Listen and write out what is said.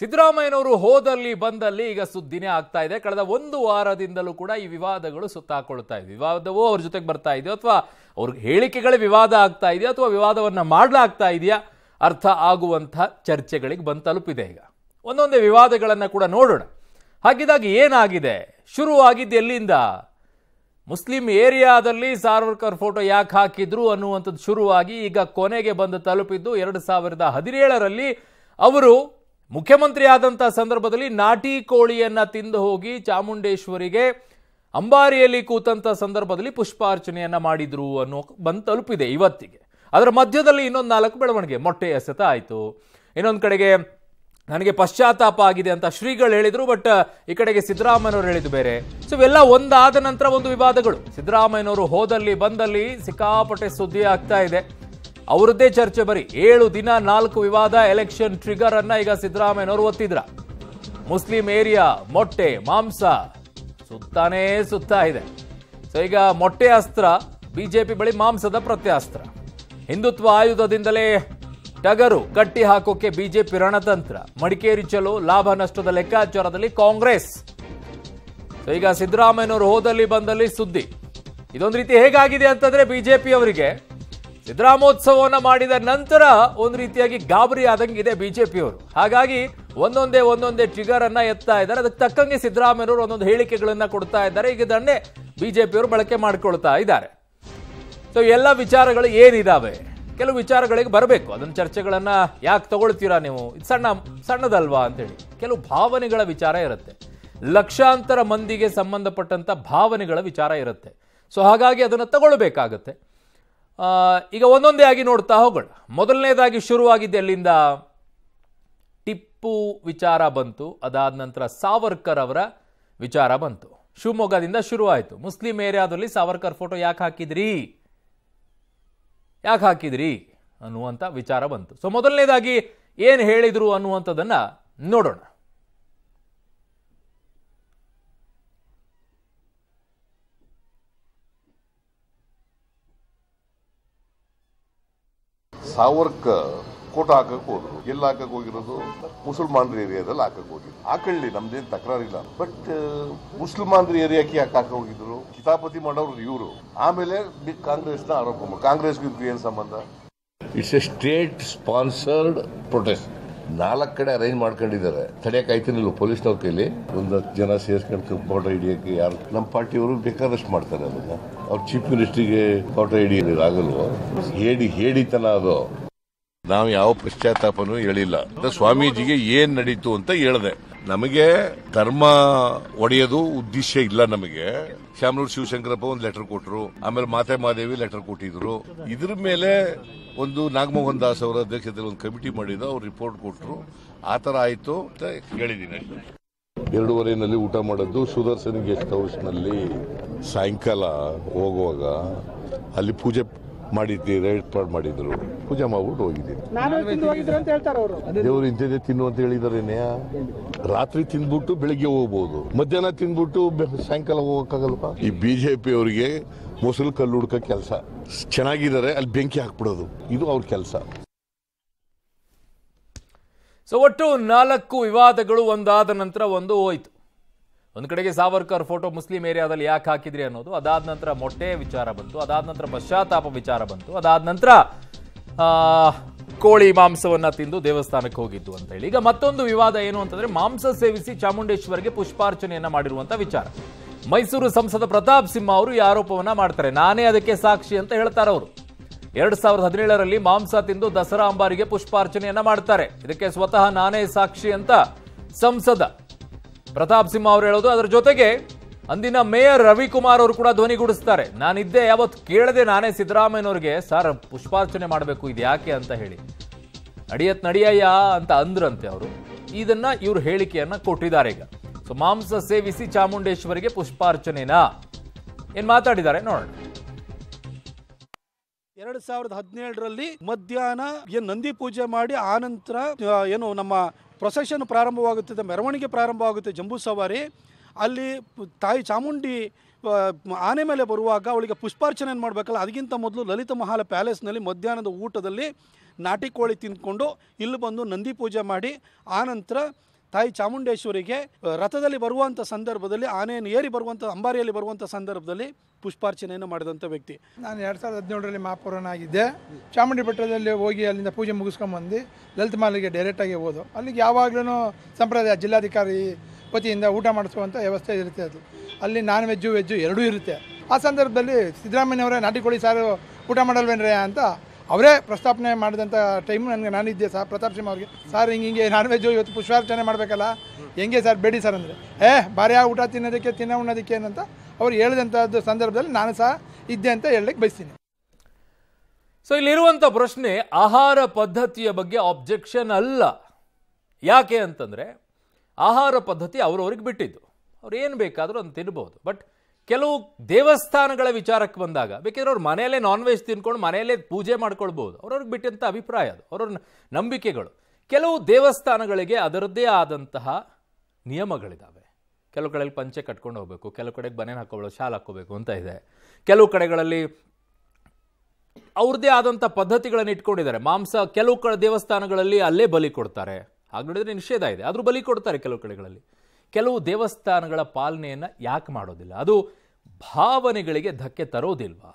ಸಿದ್ದರಾಮಯ್ಯನವರು ಹೋದಲ್ಲಿ ಬಂದಲ್ಲಿ ಈಗ ಸುದ್ದಿನೇ ಆಗ್ತಾ ಇದೆ ಕಳೆದ ಒಂದು ವಾರದಿಂದಲೂ ಕೂಡ ಈ ವಿವಾದಗಳು ಸುತ್ತಾಕೊಳ್ತಾ ಇದೆ ವಿವಾದವೂ ಅವ್ರ ಜೊತೆಗೆ ಬರ್ತಾ ಇದೆಯೋ ಅಥವಾ ಅವ್ರ ಹೇಳಿಕೆಗಳೇ ವಿವಾದ ಆಗ್ತಾ ಇದೆಯಾ ಅಥವಾ ವಿವಾದವನ್ನು ಮಾಡಲಾಗ್ತಾ ಇದೆಯಾ ಅರ್ಥ ಆಗುವಂಥ ಚರ್ಚೆಗಳಿಗೆ ಬಂದು ತಲುಪಿದೆ ಈಗ ಒಂದೊಂದೇ ವಿವಾದಗಳನ್ನು ಕೂಡ ನೋಡೋಣ ಹಾಗಿದಾಗ ಏನಾಗಿದೆ ಶುರುವಾಗಿದ್ದು ಎಲ್ಲಿಂದ ಮುಸ್ಲಿಂ ಏರಿಯಾದಲ್ಲಿ ಸಾರ್ವರ್ಕರ್ ಫೋಟೋ ಯಾಕೆ ಹಾಕಿದ್ರು ಅನ್ನುವಂಥದ್ದು ಶುರುವಾಗಿ ಈಗ ಕೊನೆಗೆ ಬಂದು ತಲುಪಿದ್ದು ಎರಡು ಸಾವಿರದ ಹದಿನೇಳರಲ್ಲಿ ಅವರು ಮುಖ್ಯಮಂತ್ರಿ ಆದಂಥ ಸಂದರ್ಭದಲ್ಲಿ ನಾಟಿ ಕೋಳಿಯನ್ನು ತಿಂದು ಹೋಗಿ ಚಾಮುಂಡೇಶ್ವರಿಗೆ ಅಂಬಾರಿಯಲ್ಲಿ ಕೂತಂಥ ಸಂದರ್ಭದಲ್ಲಿ ಪುಷ್ಪಾರ್ಚನೆಯನ್ನು ಮಾಡಿದ್ರು ಅನ್ನೋ ಬಂದು ತಲುಪಿದೆ ಇವತ್ತಿಗೆ ಅದರ ಮಧ್ಯದಲ್ಲಿ ಇನ್ನೊಂದು ನಾಲ್ಕು ಬೆಳವಣಿಗೆ ಮೊಟ್ಟೆ ಎಸೆತ ಆಯಿತು ಇನ್ನೊಂದು ಕಡೆಗೆ ನನಗೆ ಪಶ್ಚಾತ್ತಾಪ ಆಗಿದೆ ಅಂತ ಶ್ರೀಗಳು ಹೇಳಿದರು ಬಟ್ ಈ ಕಡೆಗೆ ಸಿದ್ದರಾಮಯ್ಯನವರು ಹೇಳಿದ್ದು ಬೇರೆ ಸೊ ಇವೆಲ್ಲ ಒಂದಾದ ನಂತರ ಒಂದು ವಿವಾದಗಳು ಸಿದ್ದರಾಮಯ್ಯನವರು ಹೋದಲ್ಲಿ ಬಂದಲ್ಲಿ ಸಿಕ್ಕಾಪಟ್ಟೆ ಸುದ್ದಿ ಆಗ್ತಾ ಇದೆ ಅವರದ್ದೇ ಚರ್ಚೆ ಬರೀ ಏಳು ದಿನ ನಾಲ್ಕು ವಿವಾದ ಎಲೆಕ್ಷನ್ ಟ್ರಿಗರ್ ಅನ್ನ ಈಗ ಸಿದ್ದರಾಮಯ್ಯನವರು ಒತ್ತಿದ್ರ ಮುಸ್ಲಿಂ ಏರಿಯಾ ಮೊಟ್ಟೆ ಮಾಂಸ ಸುತ್ತಾನೇ ಸುತ್ತಾ ಇದೆ ಸೊ ಈಗ ಮೊಟ್ಟೆ ಅಸ್ತ್ರ ಬಿಜೆಪಿ ಬಳಿ ಮಾಂಸದ ಪ್ರತ್ಯಾಸ್ತ್ರ ಹಿಂದುತ್ವ ಆಯುಧದಿಂದಲೇ ಟಗರು ಕಟ್ಟಿ ಹಾಕೋಕೆ ಬಿಜೆಪಿ ರಣತಂತ್ರ ಮಡಿಕೇರಿ ಚಲೋ ಲಾಭ ನಷ್ಟದ ಲೆಕ್ಕಾಚಾರದಲ್ಲಿ ಕಾಂಗ್ರೆಸ್ ಸೊ ಈಗ ಸಿದ್ದರಾಮಯ್ಯನವರು ಹೋದಲ್ಲಿ ಬಂದಲ್ಲಿ ಸುದ್ದಿ ಇದೊಂದು ರೀತಿ ಹೇಗಾಗಿದೆ ಅಂತಂದ್ರೆ ಬಿಜೆಪಿ ಅವರಿಗೆ ಸಿದ್ದರಾಮೋತ್ಸವವನ್ನು ಮಾಡಿದ ನಂತರ ಒಂದು ರೀತಿಯಾಗಿ ಗಾಬರಿ ಆದಂಗೆ ಇದೆ ಬಿಜೆಪಿಯವರು ಹಾಗಾಗಿ ಒಂದೊಂದೇ ಒಂದೊಂದೇ ಟ್ರಿಗರ್ ಅನ್ನ ಎತ್ತಾ ಇದ್ದಾರೆ ಅದಕ್ಕೆ ತಕ್ಕಂಗೆ ಸಿದ್ದರಾಮಯ್ಯವರು ಒಂದೊಂದು ಹೇಳಿಕೆಗಳನ್ನ ಕೊಡ್ತಾ ಇದ್ದಾರೆ ಈಗ ಇದನ್ನೇ ಬಿಜೆಪಿಯವರು ಬಳಕೆ ಮಾಡಿಕೊಳ್ತಾ ಇದ್ದಾರೆ ಸೊ ಎಲ್ಲ ವಿಚಾರಗಳು ಏನಿದಾವೆ ಕೆಲವು ವಿಚಾರಗಳಿಗೆ ಬರಬೇಕು ಅದನ್ನ ಚರ್ಚೆಗಳನ್ನ ಯಾಕೆ ತಗೊಳ್ತೀರಾ ನೀವು ಇದು ಸಣ್ಣ ಸಣ್ಣದಲ್ವಾ ಅಂತೇಳಿ ಕೆಲವು ಭಾವನೆಗಳ ವಿಚಾರ ಇರುತ್ತೆ ಲಕ್ಷಾಂತರ ಮಂದಿಗೆ ಸಂಬಂಧಪಟ್ಟಂತ ಭಾವನೆಗಳ ವಿಚಾರ ಇರುತ್ತೆ ಸೊ ಹಾಗಾಗಿ ಅದನ್ನು ತಗೊಳ್ಬೇಕಾಗತ್ತೆ ಈಗ ಒಂದೊಂದೇ ಆಗಿ ನೋಡ್ತಾ ಹೋಗೋಣ ಮೊದಲನೇದಾಗಿ ಶುರುವಾಗಿದ್ದೆ ಅಲ್ಲಿಂದ ಟಿಪ್ಪು ವಿಚಾರ ಬಂತು ಅದಾದ ನಂತರ ಸಾವರ್ಕರ್ ಅವರ ವಿಚಾರ ಬಂತು ಶಿವಮೊಗ್ಗದಿಂದ ಶುರುವಾಯಿತು ಮುಸ್ಲಿಂ ಏರಿಯಾದಲ್ಲಿ ಸಾವರ್ಕರ್ ಫೋಟೋ ಯಾಕೆ ಹಾಕಿದ್ರಿ ಯಾಕೆ ಹಾಕಿದ್ರಿ ಅನ್ನುವಂಥ ವಿಚಾರ ಬಂತು ಸೊ ಮೊದಲನೇದಾಗಿ ಏನು ಹೇಳಿದರು ಅನ್ನುವಂಥದ್ದನ್ನು ನೋಡೋಣ ಸಾವರ್ಕ ಕೋಟ ಹಾಕಕ್ಕೆ ಹೋದ್ರು ಎಲ್ಲಿ ಹಾಕಕ್ಕೆ ಹೋಗಿರೋದು ಮುಸಲ್ಮಾನರ ಏರಿಯಾದಲ್ಲಿ ಹಾಕಕ್ಕೆ ಹೋಗಿದ್ರು ಹಾಕೊಳ್ಳಿ ನಮ್ದೇನು ತಕರಾರಿಲ್ಲ ಬಟ್ ಮುಸಲ್ಮಾನರ ಏರಿಯಾಕ್ಕೆ ಯಾಕೆ ಹಾಕ ಹೋಗಿದ್ರು ಕಿತಾಪತಿ ಮಾಡೋರು ಇವರು ಆಮೇಲೆ ಕಾಂಗ್ರೆಸ್ನ ಆರೋಪ ಕಾಂಗ್ರೆಸ್ಗೂ ಏನು ಸಂಬಂಧ it's a state sponsored protest ನಾಲ್ಕು ಕಡೆ ಅರೇಂಜ್ ಮಾಡ್ಕೊಂಡಿದ್ದಾರೆ ತಡೆಯಕ್ಕೆ ಆಯ್ತಿರಲಿಲ್ಲ ಪೊಲೀಸ್ನವ್ರ ಕೈಲಿ ಒಂದು ಹತ್ತು ಜನ ಸೇರ್ಸ್ಕೊಂಡು ಫೋಟೋ ಹಿಡಿಯೋಕ್ಕೆ ಯಾರು ನಮ್ಮ ಪಾರ್ಟಿಯವರು ಬೇಕಾದಷ್ಟು ಮಾಡ್ತಾರೆ ಅದನ್ನು ಅವ್ರು ಚೀಫ್ ಮಿನಿಸ್ಟ್ರಿಗೆ ಫೋಟೋ ಹಿಡಿಯೋದಾಗಲ್ವ ಹೇಳಿ ಹೇಳಿತನ ಅದು ನಾವು ಯಾವ ಪಶ್ಚಾತ್ತಾಪನೂ ಹೇಳಿಲ್ಲ ಸ್ವಾಮೀಜಿಗೆ ಏನು ನಡೀತು ಅಂತ ಹೇಳಿದೆ ನಮಗೆ ಧರ್ಮ ಒಡೆಯೋದು ಉದ್ದೇಶ ಇಲ್ಲ ನಮಗೆ ಶಾಮನೂರು ಶಿವಶಂಕರಪ್ಪ ಒಂದು ಲೆಟರ್ ಕೊಟ್ಟರು ಆಮೇಲೆ ಮಾತೆ ಮಾದೇವಿ ಲೆಟರ್ ಕೊಟ್ಟಿದ್ರು ಇದ್ರ ಮೇಲೆ ಒಂದು ನಾಗಮೋಹನ್ ದಾಸ್ ಅವರ ಅಧ್ಯಕ್ಷತೆಯಲ್ಲಿ ಒಂದು ಕಮಿಟಿ ಮಾಡಿದ ಅವ್ರು ರಿಪೋರ್ಟ್ ಕೊಟ್ಟರು ಆ ಥರ ಆಯಿತು ಅಂತ ಹೇಳಿದ್ದೀನಿ ಎರಡೂವರೆನಲ್ಲಿ ಊಟ ಮಾಡಿದ್ದು ಸುದರ್ಶನ್ ಗೆಸ್ಟ್ ಹೌಸ್ನಲ್ಲಿ ಸಾಯಂಕಾಲ ಹೋಗುವಾಗ ಅಲ್ಲಿ ಪೂಜೆ ಮಾಡಿದ್ವಿ ರೈಡ್ ಪಾಡ್ ಮಾಡಿದ್ರು ಪೂಜೆ ಮಾಡ್ಬಿಟ್ಟು ಹೋಗಿದ್ದೀನಿ ದೇವ್ರು ಇಂಥದ್ದೇ ತಿನ್ನು ಅಂತ ಹೇಳಿದಾರೇನೆ ರಾತ್ರಿ ತಿಂದ್ಬಿಟ್ಟು ಬೆಳಿಗ್ಗೆ ಹೋಗ್ಬೋದು ಮಧ್ಯಾಹ್ನ ತಿಂದ್ಬಿಟ್ಟು ಸಾಯಂಕಾಲ ಹೋಗಕ್ಕಾಗಲ್ವ ಈ ಬಿಜೆಪಿ ಅವರಿಗೆ ಮೊಸರು ಕಲ್ಲು ಹುಡ್ಕೋ ಕೆಲಸ ಚೆನ್ನಾಗಿದ್ದಾರೆ ಅಲ್ಲಿ ಬೆಂಕಿ ಹಾಕ್ಬಿಡೋದು ಇದು ಅವ್ರ ಕೆಲಸ ಸೊ ಒಟ್ಟು ನಾಲ್ಕು ವಿವಾದಗಳು ಒಂದಾದ ನಂತರ ಒಂದು ಹೋಯ್ತು ಒಂದು ಕಡೆಗೆ ಸಾವರ್ಕರ್ ಫೋಟೋ ಮುಸ್ಲಿಂ ಏರಿಯಾದಲ್ಲಿ ಯಾಕೆ ಹಾಕಿದ್ರಿ ಅನ್ನೋದು ಅದಾದ ನಂತರ ಮೊಟ್ಟೆ ವಿಚಾರ ಬಂತು ಅದಾದ ನಂತರ ಪಶ್ಚಾತ್ತಾಪ ವಿಚಾರ ಬಂತು ಅದಾದ ನಂತರ ಕೋಳಿ ಮಾಂಸವನ್ನ ತಿಂದು ದೇವಸ್ಥಾನಕ್ಕೆ ಹೋಗಿದ್ದು ಅಂತ ಹೇಳಿ ಈಗ ಮತ್ತೊಂದು ವಿವಾದ ಏನು ಅಂತಂದ್ರೆ ಮಾಂಸ ಸೇವಿಸಿ ಚಾಮುಂಡೇಶ್ವರಿಗೆ ಪುಷ್ಪಾರ್ಚನೆಯನ್ನ ಮಾಡಿರುವಂತಹ ವಿಚಾರ ಮೈಸೂರು ಸಂಸದ ಪ್ರತಾಪ್ ಸಿಂಹ ಅವರು ಈ ಆರೋಪವನ್ನ ಮಾಡ್ತಾರೆ ನಾನೇ ಅದಕ್ಕೆ ಸಾಕ್ಷಿ ಅಂತ ಹೇಳ್ತಾರೆ ಅವರು ಎರಡ್ ಸಾವಿರದ ಹದಿನೇಳರಲ್ಲಿ ಮಾಂಸ ತಿಂದು ದಸರಾ ಅಂಬಾರಿಗೆ ಪುಷ್ಪಾರ್ಚನೆಯನ್ನ ಮಾಡ್ತಾರೆ ಇದಕ್ಕೆ ಸ್ವತಃ ನಾನೇ ಸಾಕ್ಷಿ ಅಂತ ಸಂಸದ ಪ್ರತಾಪ್ ಸಿಂಹ ಅವರು ಹೇಳೋದು ಅದರ ಜೊತೆಗೆ ಅಂದಿನ ಮೇಯರ್ ರವಿಕುಮಾರ್ ಅವರು ಕೂಡ ಧ್ವನಿಗೂಡಿಸ್ತಾರೆ ನಾನಿದ್ದೆ ಯಾವತ್ತು ಕೇಳದೆ ನಾನೇ ಸಿದ್ದರಾಮಯ್ಯನವ್ರಿಗೆ ಸರ್ ಪುಷ್ಪಾರ್ಚನೆ ಮಾಡಬೇಕು ಇದು ಯಾಕೆ ಅಂತ ಹೇಳಿ ನಡಿಯತ್ ನಡಿಯಯ್ಯ ಅಂತ ಅಂದ್ರಂತೆ ಅವರು ಇದನ್ನ ಇವರು ಹೇಳಿಕೆಯನ್ನ ಕೊಟ್ಟಿದ್ದಾರೆ ಈಗ ಸೊ ಮಾಂಸ ಸೇವಿಸಿ ಚಾಮುಂಡೇಶ್ವರಿಗೆ ಪುಷ್ಪಾರ್ಚನೆನಾ ಏನ್ ಮಾತಾಡಿದ್ದಾರೆ ನೋಡೋಣ ಎರಡ್ ಸಾವಿರದ ಹದಿನೇಳರಲ್ಲಿ ಮಧ್ಯಾಹ್ನ ಏನ್ ನಂದಿ ಪೂಜೆ ಮಾಡಿ ಆನಂತರ ಏನು ನಮ್ಮ ಪ್ರೊಸೆಷನ್ ಪ್ರಾರಂಭವಾಗುತ್ತದೆ ಮೆರವಣಿಗೆ ಪ್ರಾರಂಭವಾಗುತ್ತೆ ಜಂಬೂ ಸವಾರಿ ಅಲ್ಲಿ ತಾಯಿ ಚಾಮುಂಡಿ ಆನೆ ಮೇಲೆ ಬರುವಾಗ ಅವಳಿಗೆ ಪುಷ್ಪಾರ್ಚನೆ ಮಾಡಬೇಕಲ್ಲ ಅದಕ್ಕಿಂತ ಮೊದಲು ಲಲಿತ ಮಹಾಲ ಪ್ಯಾಲೇಸ್ನಲ್ಲಿ ಮಧ್ಯಾಹ್ನದ ಊಟದಲ್ಲಿ ನಾಟಿ ಕೋಳಿ ತಿಂದ್ಕೊಂಡು ಇಲ್ಲಿ ಬಂದು ನಂದಿ ಪೂಜೆ ಮಾಡಿ ಆನಂತರ ತಾಯಿ ಚಾಮುಂಡೇಶ್ವರಿಗೆ ರಥದಲ್ಲಿ ಬರುವಂಥ ಸಂದರ್ಭದಲ್ಲಿ ಆನೆಯನ್ನು ಏರಿ ಬರುವಂಥ ಅಂಬಾರಿಯಲ್ಲಿ ಬರುವಂಥ ಸಂದರ್ಭದಲ್ಲಿ ಪುಷ್ಪಾರ್ಚನೆಯನ್ನು ಮಾಡಿದಂಥ ವ್ಯಕ್ತಿ ನಾನು ಎರಡು ಸಾವಿರದ ಹದಿನೇಳರಲ್ಲಿ ಮಹಾಪೌರನಾಗಿದ್ದೆ ಚಾಮುಂಡಿ ಬೆಟ್ಟದಲ್ಲಿ ಹೋಗಿ ಅಲ್ಲಿಂದ ಪೂಜೆ ಮುಗಿಸ್ಕೊಂಬಂದು ಲಲಿತ ಮಾಲಿಗೆ ಡೈರೆಕ್ಟಾಗಿ ಹೋದು ಅಲ್ಲಿಗೆ ಯಾವಾಗಲೂ ಸಂಪ್ರದಾಯ ಜಿಲ್ಲಾಧಿಕಾರಿ ವತಿಯಿಂದ ಊಟ ಮಾಡಿಸುವಂಥ ವ್ಯವಸ್ಥೆ ಇರುತ್ತೆ ಅದು ಅಲ್ಲಿ ನಾನ್ ವೆಜ್ಜು ವೆಜ್ಜು ಎರಡೂ ಇರುತ್ತೆ ಆ ಸಂದರ್ಭದಲ್ಲಿ ಸಿದ್ದರಾಮಯ್ಯವರೇ ಕೋಳಿ ಸಾರು ಊಟ ಮಾಡಲ್ವೇನ್ರೇ ಅಂತ ಅವರೇ ಪ್ರಸ್ತಾಪನೆ ಮಾಡಿದಂಥ ಟೈಮ್ ನನಗೆ ನಾನಿದ್ದೆ ಸರ್ ಪ್ರತಾಪ್ ಸಿಂಹ ಅವ್ರಿಗೆ ಸರ್ ಹಿಂಗೆ ಹಿಂಗೆ ನಾನ್ ವೆಜ್ಜು ಇವತ್ತು ಪುಷ್ಪಾರ್ಚನೆ ಮಾಡಬೇಕಲ್ಲ ಹೆಂಗೆ ಸರ್ ಬೇಡಿ ಸರ್ ಅಂದರೆ ಏ ಬಾರಿ ಊಟ ತಿನ್ನೋದಕ್ಕೆ ತಿನ್ನೋ ಉಣ್ಣೋದಕ್ಕೆ ಏನಂತ ಅವ್ರು ಹೇಳಿದಂಥದ್ದು ಸಂದರ್ಭದಲ್ಲಿ ನಾನು ಸಹ ಇದ್ದೆ ಅಂತ ಹೇಳಲಿಕ್ಕೆ ಬಯಸ್ತೀನಿ ಸೊ ಇಲ್ಲಿರುವಂಥ ಪ್ರಶ್ನೆ ಆಹಾರ ಪದ್ಧತಿಯ ಬಗ್ಗೆ ಆಬ್ಜೆಕ್ಷನ್ ಅಲ್ಲ ಯಾಕೆ ಅಂತಂದರೆ ಆಹಾರ ಪದ್ಧತಿ ಅವರವ್ರಿಗೆ ಬಿಟ್ಟಿದ್ದು ಅವ್ರು ಏನು ಬೇಕಾದರೂ ಅದನ್ನು ತಿನ್ಬೋದು ಬಟ್ ಕೆಲವು ದೇವಸ್ಥಾನಗಳ ವಿಚಾರಕ್ಕೆ ಬಂದಾಗ ಬೇಕಿದ್ರೆ ಅವ್ರ ಮನೆಯಲ್ಲೇ ನಾನ್ ವೆಜ್ ತಿನ್ಕೊಂಡು ಮನೆಯಲ್ಲೇ ಪೂಜೆ ಮಾಡ್ಕೊಳ್ಬೋದು ಅವ್ರವ್ರಿಗೆ ಬಿಟ್ಟಂಥ ಅಭಿಪ್ರಾಯ ಅದು ಅವ್ರವ್ರ ನಂಬಿಕೆಗಳು ಕೆಲವು ದೇವಸ್ಥಾನಗಳಿಗೆ ಅದರದ್ದೇ ಆದಂತಹ ನಿಯಮಗಳಿದ್ದಾವೆ ಕೆಲವು ಕಡೆಯಲ್ಲಿ ಪಂಚೆ ಕಟ್ಕೊಂಡು ಹೋಗಬೇಕು ಕೆಲವು ಕಡೆಗೆ ಬನೇನ ಹಾಕೋಬೇಕು ಶಾಲು ಹಾಕೋಬೇಕು ಅಂತ ಇದೆ ಕೆಲವು ಕಡೆಗಳಲ್ಲಿ ಅವ್ರದ್ದೇ ಆದಂಥ ಪದ್ಧತಿಗಳನ್ನು ಇಟ್ಕೊಂಡಿದ್ದಾರೆ ಮಾಂಸ ಕೆಲವು ಕಡೆ ದೇವಸ್ಥಾನಗಳಲ್ಲಿ ಅಲ್ಲೇ ಬಲಿ ಕೊಡ್ತಾರೆ ಹಾಗೆ ನೋಡಿದರೆ ನಿಷೇಧ ಇದೆ ಆದರೂ ಬಲಿ ಕೊಡ್ತಾರೆ ಕೆಲವು ಕಡೆಗಳಲ್ಲಿ ಕೆಲವು ದೇವಸ್ಥಾನಗಳ ಪಾಲನೆಯನ್ನು ಯಾಕೆ ಮಾಡೋದಿಲ್ಲ ಅದು ಭಾವನೆಗಳಿಗೆ ಧಕ್ಕೆ ತರೋದಿಲ್ವಾ